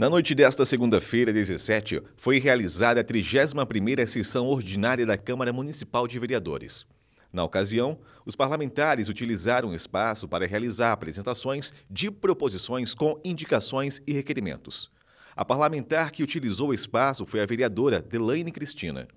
Na noite desta segunda-feira, 17, foi realizada a 31ª sessão ordinária da Câmara Municipal de Vereadores. Na ocasião, os parlamentares utilizaram o espaço para realizar apresentações de proposições com indicações e requerimentos. A parlamentar que utilizou o espaço foi a vereadora Delaine Cristina.